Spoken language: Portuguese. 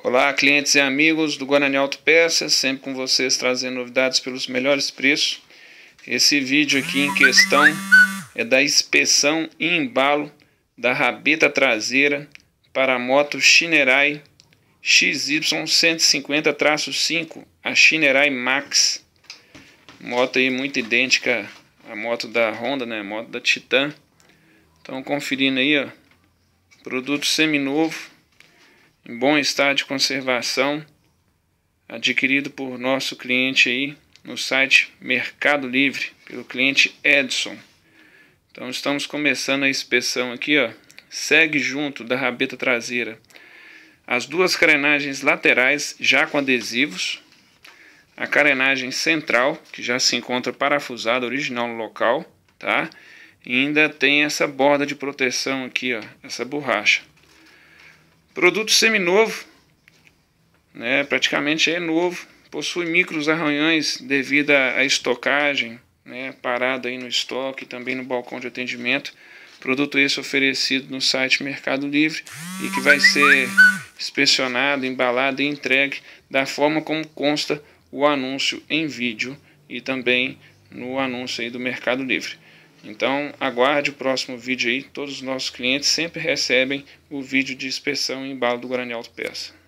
Olá, clientes e amigos do Guarani Auto Peças, sempre com vocês trazendo novidades pelos melhores preços. Esse vídeo aqui em questão é da inspeção e embalo da rabeta traseira para a moto Shinerai XY150-5, a Shinerai Max. Moto aí muito idêntica à moto da Honda, né? Moto da Titan. Então conferindo aí, ó, produto seminovo em bom estado de conservação, adquirido por nosso cliente aí no site Mercado Livre, pelo cliente Edson. Então estamos começando a inspeção aqui, ó. Segue junto da rabeta traseira. As duas carenagens laterais já com adesivos. A carenagem central, que já se encontra parafusada original no local, tá? E ainda tem essa borda de proteção aqui, ó, essa borracha. Produto seminovo, né, praticamente é novo, possui micros arranhões devido à estocagem, né, parado aí no estoque, também no balcão de atendimento. Produto esse oferecido no site Mercado Livre e que vai ser inspecionado, embalado e entregue da forma como consta o anúncio em vídeo e também no anúncio aí do Mercado Livre. Então, aguarde o próximo vídeo aí. Todos os nossos clientes sempre recebem o vídeo de inspeção e embalo do Guarani peça.